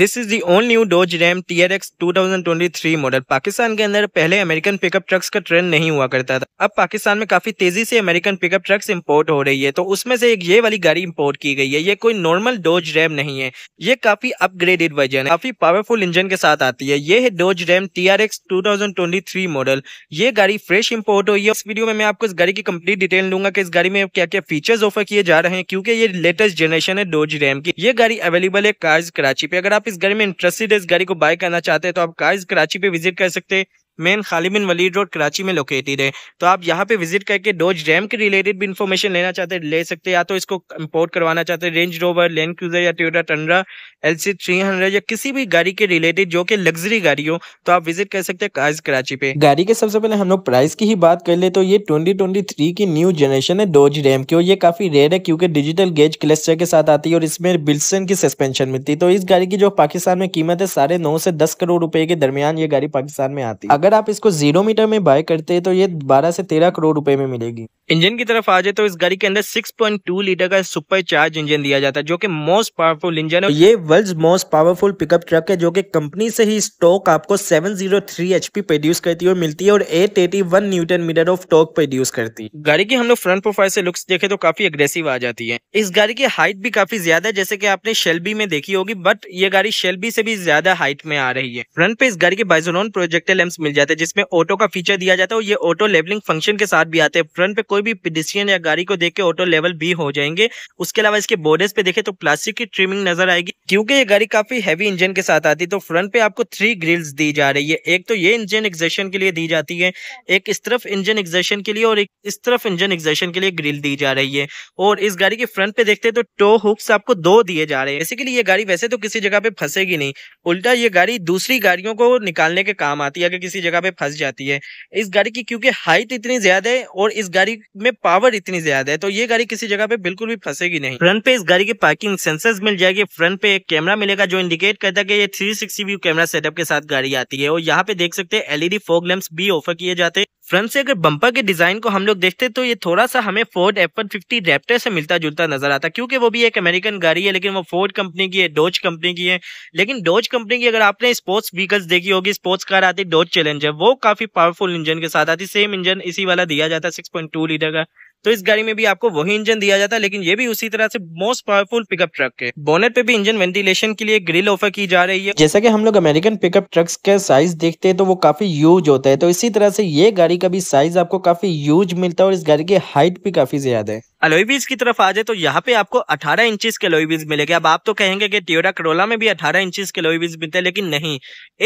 this is the own new Dodge Ram two thousand twenty three model Pakistan के अंदर पहले American pickup trucks का trend नहीं हुआ करता था अब पाकिस्तान में काफी तेजी से अमेरिकन पिकअप ट्रक्स इम्पोर्ट हो रही है तो उसमें से एक ये वाली गाड़ी इम्पोर्ट की गई है ये कोई नॉर्मल डोज रैम नहीं है ये काफी अपग्रेडेड वर्जन है काफी पावरफुल इंजन के साथ आती है ये है Dodge Ram TRX three model ये गाड़ी फ्रेश इम्पोर्ट हुई है इस वीडियो में मैं आपको इस गाड़ी की कम्प्लीट डिटेल दूंगा कि इस गाड़ी में क्या क्या फीचर्स ऑफर किए जा रहे हैं क्योंकि ये लेटेस्ट जनरेशन है डोज रैम की ये गाड़ी अवेलेबल है कार्स कराची पे अगर आप आप इस गाड़ी में इंटरेस्टेड है इस गाड़ी को बाय करना चाहते हैं तो आप कहा कराची पे विजिट कर सकते हैं मेन खाली बिन वली रोड कराची में लोकेटेड है तो आप यहाँ पे विजिट करके डोज रैम के रिलेटेड भी इन्फॉर्मेशन लेना चाहते हैं ले सकते हैं या तो इसको इम्पोर्ट करवाना चाहते हैं रेंज रोवर लैंड क्रूजर या Toyota Tundra L C three hundred या किसी भी गाड़ी के रिलेटेड जो कि लग्जरी गाड़ी हो तो आप विजिट कर सकते हैं कराची पे गाड़ी के सबसे पहले हम लोग प्राइस की ही बात कर ले तो ये ट्वेंटी ट्वेंटी थ्री की न्यू जनरेशन है डोज रैम की और ये काफी रेयर है क्योंकि डिजिटल गेज क्लस्टर के साथ आती है और इसमें बिल्सन की सस्पेंशन मिलती है तो इस गाड़ी की जो पाकिस्तान में कीमत है साढ़े नौ से दस करोड़ रुपए के दरमियान ये गाड़ी पाकिस्तान में आती है अगर आप इसको जीरो मीटर में बाय करते हैं तो ये बारह से तेरह करोड़ रुपए में मिलेगी इंजन की तरफ आ जाए तो इस गाड़ी के अंदर 6.2 लीटर का सुपर चार्ज इंजन दिया जाता है जो कि मोस्ट पावरफुल इंजन है ये world most powerful pickup truck है जो कि कंपनी से ही स्टॉक आपको 703 जीरो प्रोड्यूस करती है और मिलती है और 881 newton metre of torque produce करती है गाड़ी की हम लोग फ्रंट प्रोफाइल से लुक्स देखे तो काफी अग्रेसिव आ जाती है इस गाड़ी की हाइट भी काफी ज्यादा है जैसे की आपने शेल्बी में देखी होगी बट ये गाड़ी शेल्बी से भी ज्यादा हाइट में आ रही है फ्रंट पे इस गाड़ी के बाइजोन प्रोजेक्टल एम्स मिल मिल जाते हैं जिसमें ऑटो का फीचर दिया जाता है ये ऑटो लेवलिंग फंक्शन के साथ भी आते हैं फ्रंट पे कोई भी डिसीजन या गाड़ी को देख के ऑटो लेवल भी हो जाएंगे उसके अलावा इसके बोर्डर्स पे देखे तो प्लास्टिक की ट्रिमिंग नजर आएगी क्योंकि ये गाड़ी काफी हैवी इंजन के साथ आती है तो फ्रंट पे आपको थ्री ग्रिल्स दी जा रही है एक तो ये इंजन एग्जेशन के लिए दी जाती है एक इस तरफ इंजन एग्जेशन के लिए और एक इस तरफ इंजन एग्जेशन के लिए ग्रिल दी जा रही है और इस गाड़ी के फ्रंट पे देखते हैं तो टो हुक्स आपको दो दिए जा रहे हैं बेसिकली ये गाड़ी वैसे तो किसी जगह पे फंसेगी नहीं उल्टा ये गाड़ी दूसरी गाड़ियों को निकालने के काम आती है अगर किसी जगह पे फंस जाती है इस गाड़ी की क्योंकि हाइट इतनी ज्यादा है और इस गाड़ी में पावर इतनी ज्यादा है तो ये गाड़ी किसी जगह पे बिल्कुल भी फंसेगी नहीं फ्रंट पे इस गाड़ी की पार्किंग सेंसर्स मिल जाएगी फ्रंट पे एक कैमरा मिलेगा जो इंडिकेट करता है कि ये three sixty view camera setup के साथ गाड़ी आती है और यहाँ पे देख सकते हैं एलईडी फोक लैम्प भी ऑफर किए जाते हैं फ्रंट से अगर बम्पर के डिजाइन को हम लोग देखते तो ये थोड़ा सा हमें Ford F one fifty Raptor से मिलता जुलता नजर आता क्योंकि वो भी एक अमेरिकन गाड़ी है लेकिन वो फोर्ड कंपनी की है डोज कंपनी की है लेकिन डोज कंपनी की अगर आपने स्पोर्ट्स व्हीकल्स देखी होगी स्पोर्ट्स कार आती डोज चले रेंज है वो काफी पावरफुल इंजन के साथ आती सेम इंजन इसी वाला दिया जाता है सिक्स पॉइंट टू लीटर का तो इस गाड़ी में भी आपको वही इंजन दिया जाता है लेकिन ये भी उसी तरह से मोस्ट पावरफुल पिकअप ट्रक है बोनेट पे भी इंजन वेंटिलेशन के लिए ग्रिल ऑफर की जा रही है जैसा कि हम लोग अमेरिकन पिकअप ट्रक्स का साइज देखते हैं तो वो काफी यूज होता है तो इसी तरह से ये गाड़ी का भी साइज आपको काफी यूज मिलता है और इस गाड़ी की हाइट भी काफी ज्यादा है अलोई बीज की तरफ आ जाए तो यहाँ पे आपको 18 इंचीज के अलोई बीज मिलेगा अब आप तो कहेंगे कि ट्योरा करोला में भी 18 इंचेस के अलोई बीज मिलते हैं लेकिन नहीं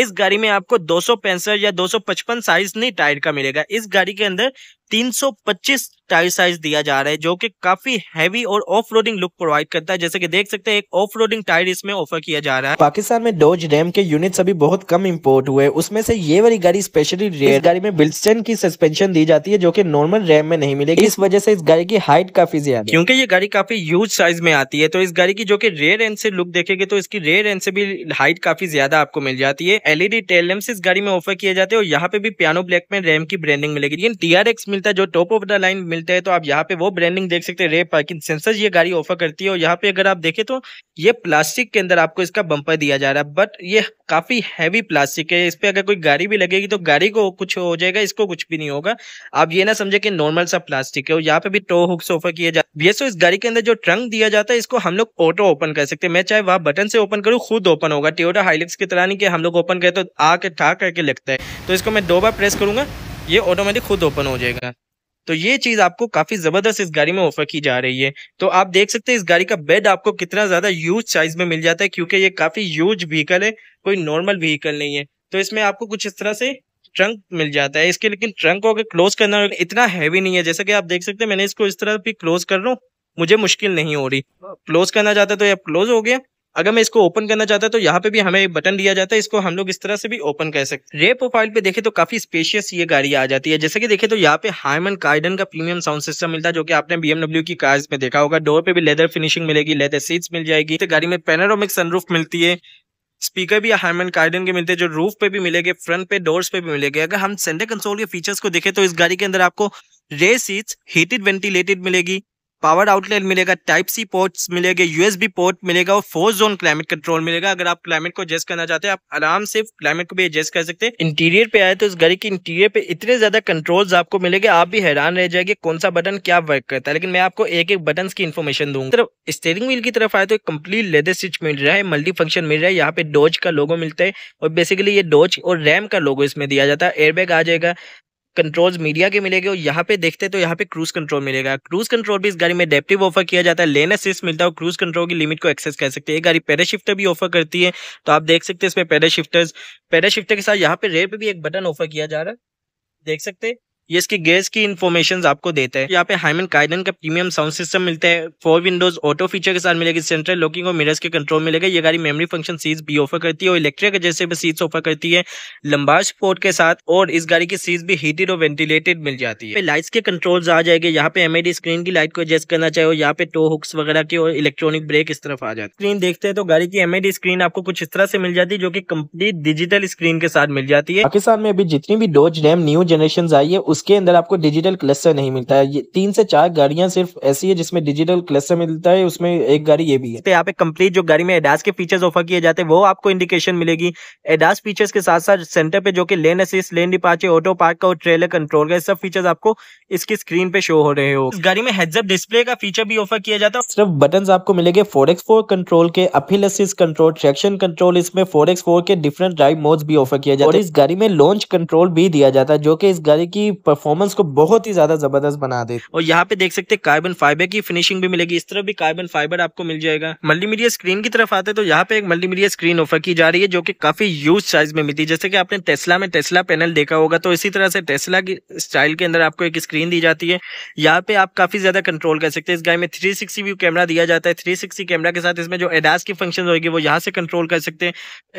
इस गाड़ी में आपको दो या 255 साइज नहीं टायर का मिलेगा इस गाड़ी के अंदर 325 टायर साइज दिया जा रहा है जो कि काफी हैवी और ऑफ रोडिंग लुक प्रोवाइड करता है जैसे कि देख सकते हैं एक ऑफ रोडिंग टायर इसमें ऑफर किया जा रहा है पाकिस्तान में डोज रैम के यूनिट्स अभी बहुत कम इंपोर्ट हुए उसमें से ये वाली गाड़ी स्पेशली रेयर गाड़ी में बिल्स्टन की सस्पेंशन दी जाती है जो की नॉर्मल रैम में नहीं मिलेगी इस वजह से इस गाड़ी की हाइट का काफी ज्यादा क्योंकि ये गाड़ी काफी यूज साइज में आती है तो इस गाड़ी की जो कि रेयर एंड से लुक देखेगी तो इसकी रेयर एंड से भी हाइट काफी ज्यादा आपको मिल जाती है एलईडी टेल लैम्प इस गाड़ी में ऑफर किए जाते हैं और यहाँ पे भी पियानो ब्लैक में रैम की ब्रांडिंग मिलेगी लेकिन टीआरएक्स मिलता है जो टॉप ऑफ द लाइन मिलता है तो आप यहाँ पे वो ब्रांडिंग देख सकते हैं रे पार्किंग सेंसर ये गाड़ी ऑफर करती है और यहाँ पे अगर आप देखें तो ये प्लास्टिक के अंदर आपको इसका बंपर दिया जा रहा है बट ये काफी हैवी प्लास्टिक है इस पर अगर कोई गाड़ी भी लगेगी तो गाड़ी को कुछ हो जाएगा इसको कुछ भी नहीं होगा आप ये ना समझे कि नॉर्मल सा प्लास्टिक है और यहाँ पे भी टो हुक्स ऑफर किया जाता है सो इस गाड़ी के अंदर जो ट्रंक दिया जाता है इसको हम लोग ऑटो ओपन कर सकते हैं मैं चाहे वहाँ बटन से ओपन करूँ खुद ओपन होगा टियोटा हाईलिक्स की तरह नहीं कि हम लोग ओपन करें तो आके ठाक करके लगता है तो इसको मैं दो बार प्रेस करूंगा ये ऑटोमेटिक खुद ओपन हो जाएगा तो ये चीज आपको काफी जबरदस्त इस गाड़ी में ऑफर की जा रही है तो आप देख सकते हैं इस गाड़ी का बेड आपको कितना ज्यादा यूज साइज में मिल जाता है क्योंकि ये काफी यूज व्हीकल है कोई नॉर्मल व्हीकल नहीं है तो इसमें आपको कुछ इस तरह से ट्रंक मिल जाता है इसके लेकिन ट्रंक को अगर क्लोज करना इतना हैवी नहीं है जैसे कि आप देख सकते हैं मैंने इसको इस तरह भी क्लोज कर रहा हूँ मुझे मुश्किल नहीं हो रही क्लोज करना चाहता तो ये क्लोज हो गया अगर मैं इसको ओपन करना चाहता तो यहाँ पे भी हमें बटन दिया जाता है इसको हम लोग इस तरह से भी ओपन कर सकते हैं रे प्रोफाइल पे देखे तो काफी स्पेशियस ये गाड़ी आ जाती है जैसे कि देखे तो यहाँ पे हाइमन कार्डन का प्रीमियम साउंड सिस्टम मिलता है जो कि आपने बीएमडब्ल्यू की कार्स में देखा होगा डोर पे भी लेदर फिनिशिंग मिलेगी लेदर सीट्स मिल जाएगी तो गाड़ी में पेनारोमिक सनरूफ मिलती है स्पीकर भी हारमन कार्डन के मिलते हैं जो रूफ पे भी मिलेंगे फ्रंट पे डोर्स पे भी मिलेंगे अगर हम सेंटर कंसोल के फीचर्स को देखें तो इस गाड़ी के अंदर आपको रे सीट्स हीटेड वेंटिलेटेड मिलेगी पावर आउटलेट मिलेगा टाइप सी पोर्ट्स मिलेंगे यूएसबी पोर्ट मिलेगा और फोर जोन क्लाइमेट कंट्रोल मिलेगा अगर आप क्लाइमेट को एडजस्ट करना चाहते हैं आप आराम से क्लाइमेट को भी एडजस्ट कर सकते हैं इंटीरियर पे आए तो इस गाड़ी के इंटीरियर पे इतने ज्यादा कंट्रोल्स आपको मिलेंगे आप भी हैरान रह जाएंगे कौन सा बटन क्या वर्क करता है लेकिन मैं आपको एक एक बटन की इन्फॉर्मेशन दूंगा स्टेरिंग स्टेयरिंग व्हील की तरफ आए तो एक लेदर स्विच मिल रहा है मल्टी फंक्शन मिल रहा है यहाँ पे डोज का लोगो मिलता है और बेसिकली ये डोज और रैम का लोगो इसमें दिया जाता है एयरबैग आ जाएगा कंट्रोल्स मीडिया के मिलेंगे और यहाँ पे देखते तो यहाँ पे क्रूज कंट्रोल मिलेगा क्रूज कंट्रोल भी इस गाड़ी में डेप्टिव ऑफर किया जाता है लेन असिस्ट मिलता है क्रूज कंट्रोल की लिमिट को एक्सेस कर सकते हैं गाड़ी पैरा शिफ्टर भी ऑफर करती है तो आप देख सकते हैं इसमें पैराशिफ्टर पैराशिफ्टर के साथ यहाँ पे रेप भी एक बटन ऑफर किया जा रहा है देख सकते हैं ये इसकी गैस की इन्फॉर्मेशन आपको देते हैं यहाँ पे हाइमन काइडन का प्रीमियम साउंड सिस्टम मिलता है फोर विंडोज ऑटो फीचर के साथ मिलेगी सेंट्रल लॉकिंग और मिरर्स के कंट्रोल मिलेगा ये गाड़ी मेमोरी फंक्शन सीट्स भी ऑफर करती है और इलेक्ट्रिक जैसे भी सीट्स ऑफर करती है लंबा स्पोर्ट के साथ और इस गाड़ी की सीट भी हीटेड और वेंटिलेटेड मिल जाती है लाइट्स के कंट्रोल आ जाएंगे यहाँ पे एमएडी स्क्रीन की लाइट को एडजस्ट करना चाहिए यहाँ पे टो हुक्स वगैरह की और इलेक्ट्रॉनिक ब्रेक इस तरफ आ जाती है स्क्रीन देखते हैं तो गाड़ी की एमएडी स्क्रीन आपको कुछ इस तरह से मिल जाती है जो की कम्प्लीट डिजिटल स्क्रीन के साथ मिल जाती है पाकिस्तान में अभी जितनी भी डोज डैम न्यू जनरेशन आई है उसके अंदर आपको डिजिटल क्लस्टर नहीं मिलता है ये तीन से चार गाड़ियां सिर्फ ऐसी है जिसमें डिजिटल क्लस्टर मिलता है उसमें एक गाड़ी ये भी है तो यहाँ पे कंप्लीट जो गाड़ी में एडास के फीचर्स ऑफर किए जाते हैं वो आपको इंडिकेशन मिलेगी एडास फीचर्स के साथ साथ सेंटर पे जो कि lane assist lane departure auto park का और ट्रेलर कंट्रोल का सब फीचर्स आपको इसकी स्क्रीन पे शो हो रहे हो इस गाड़ी में हेडसअप डिस्प्ले का फीचर भी ऑफर किया जाता है सिर्फ बटन आपको मिलेगे फोर एक्स फोर कंट्रोल के uphill assist control traction control इसमें फोर एक्स फोर के डिफरेंट ड्राइव मोड भी ऑफर किया जाता है इस गाड़ी में लॉन्च कंट्रोल भी दिया जाता है जो कि इस गाड़ी की परफॉर्मेंस को बहुत ही ज्यादा जबरदस्त बना दे और यहाँ पे देख सकते हैं कार्बन फाइबर की फिनिशिंग भी मिलेगी इस तरफ भी कार्बन फाइबर आपको मिल जाएगा मल्टीमीडिया स्क्रीन की तरफ आते तो यहाँ पे एक मीडिया स्क्रीन ऑफर की जा रही है जो की काफी यूज साइज में मिलती है जैसे कि आपने टेस्ला में टेस्ला पैनल देखा होगा तो इसी तरह से टेस्ला की स्टाइल के अंदर आपको एक स्क्रीन दी जाती है यहाँ पे आप काफी ज्यादा कंट्रोल कर सकते हैं इस गाय में थ्री सिक्सटी व्यू कैमरा दिया जाता है थ्री सिक्सटी कैमरा के साथ इसमें जो एडास की फंक्शन होगी वो यहाँ से कंट्रोल कर सकते हैं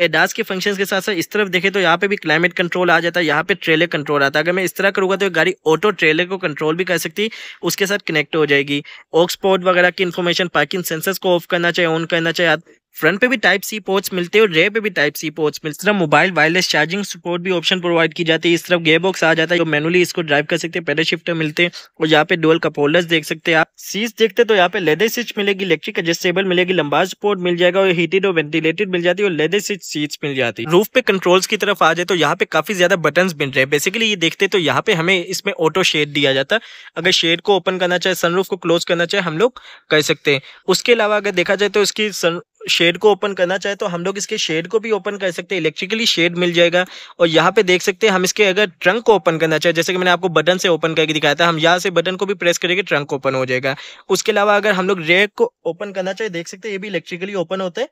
एडास के फंक्शन के साथ साथ इस तरफ देखे तो यहाँ पे भी क्लाइमेट कंट्रोल आ जाता है यहाँ पे ट्रेलर कंट्रोल आता है अगर मैं इस तरह करूँगा तो ये गाड़ी ऑटो ट्रेलर को कंट्रोल भी कर सकती है उसके साथ कनेक्ट हो जाएगी ऑक्सपोर्ट वगैरह की इन्फॉर्मेशन पार्किंग सेंसर्स को ऑफ करना चाहिए ऑन करना चाहिए फ्रंट पे भी टाइप सी पोर्ट्स मिलते हैं और रे पे भी टाइप सी पोर्ट्स मिलते हैं मोबाइल वायरलेस चार्जिंग सपोर्ट भी ऑप्शन प्रोवाइड की जाती है इस तरफ गे बॉक्स आ जाता है जो मैनुअली इसको ड्राइव कर सकते हैं पहले शिफ्ट मिलते हैं और यहाँ पे डोल कप देख सकते हैं आप सीट देखते तो यहाँ पे लेदर सीट मिलेगी इलेक्ट्रिक एडजस्टेबल मिलेगी लंबा सपोर्ट मिल जाएगा और हीटेड और वेंटिलेटेड मिल जाती है और लेदर सीट सीट्स मिल जाती है रूफ पे कंट्रोल्स की तरफ आ जाए तो यहाँ पे काफी ज्यादा बटन मिल रहे हैं बेसिकली ये देखते तो यहाँ पे हमें इसमें ऑटो शेड दिया जाता है अगर शेड को ओपन करना चाहे सनरूफ को क्लोज करना चाहे हम लोग कर सकते हैं उसके अलावा अगर देखा जाए तो इसकी सन शेड को ओपन करना चाहे तो हम लोग इसके शेड को भी ओपन कर सकते हैं इलेक्ट्रिकली शेड मिल जाएगा और यहाँ पे देख सकते हैं हम इसके अगर ट्रंक को ओपन करना चाहे जैसे कि मैंने आपको बटन से ओपन करके दिखाया था हम यहाँ से बटन को भी प्रेस करेंगे ट्रंक ओपन हो जाएगा उसके अलावा अगर हम लोग रेक को ओपन करना चाहे देख सकते हैं ये भी इलेक्ट्रिकली ओपन होते हैं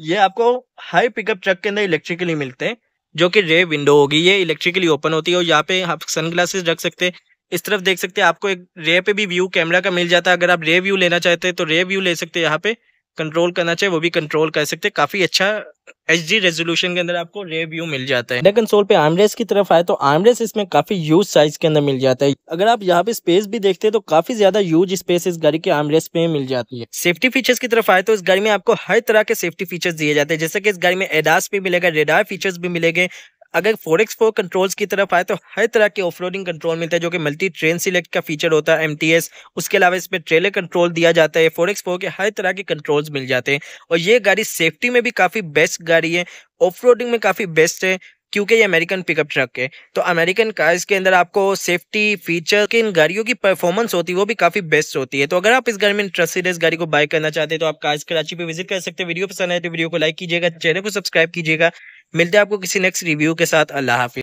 ये आपको हाई पिकअप ट्रक के अंदर इलेक्ट्रिकली मिलते हैं जो कि रे विंडो होगी ये इलेक्ट्रिकली ओपन होती है और यहाँ पे आप सनग्लासेस रख सकते हैं इस तरफ देख सकते हैं आपको एक रे पे भी व्यू कैमरा का मिल जाता है अगर आप रे व्यू लेना चाहते हैं तो रे व्यू ले सकते हैं यहाँ पे कंट्रोल करना चाहिए वो भी कंट्रोल कर सकते हैं काफी अच्छा एच डी रेजोल्यूशन के अंदर आपको रे व्यू मिल जाता है इंडिया कंसोल पे आर्मरेस की तरफ आए तो आर्मरेस इसमें काफी यूज साइज के अंदर मिल जाता है अगर आप यहाँ पे स्पेस भी देखते हैं तो काफी ज्यादा यूज स्पेस इस गाड़ी के आर्मरेस पे मिल जाती है सेफ्टी फीचर्स की तरफ आए तो इस गाड़ी में आपको हर तरह के सेफ्टी फीचर्स दिए जाते हैं जैसे कि इस गाड़ी में एडास भी मिलेगा रेडार फीचर्स भी मिलेगा अगर फोर एक्स फोर कंट्रोल्स की तरफ आए तो हर तरह के ऑफ कंट्रोल मिलते हैं जो कि मल्टी ट्रेन सिलेक्ट का फीचर होता है एम उसके अलावा इसमें ट्रेलर कंट्रोल दिया जाता है फोर एक्स फोर के हर तरह के कंट्रोल्स मिल जाते हैं और ये गाड़ी सेफ्टी में भी काफ़ी बेस्ट गाड़ी है ऑफ में काफ़ी बेस्ट है क्योंकि ये अमेरिकन पिकअप ट्रक है तो अमेरिकन कार्स के अंदर आपको सेफ्टी फीचर की इन गाड़ियों की परफॉर्मेंस होती है वो भी काफ़ी बेस्ट होती है तो अगर आप इस गाड़ी में इंटरेस्टेड इस गाड़ी को बाय करना चाहते हैं तो आप कार्स कराची पर विजिट कर सकते हैं वीडियो पसंद आए तो वीडियो को लाइक कीजिएगा चैनल को सब्सक्राइब कीजिएगा मिलते हैं आपको किसी नेक्स्ट रिव्यू के साथ अल्लाह हाफि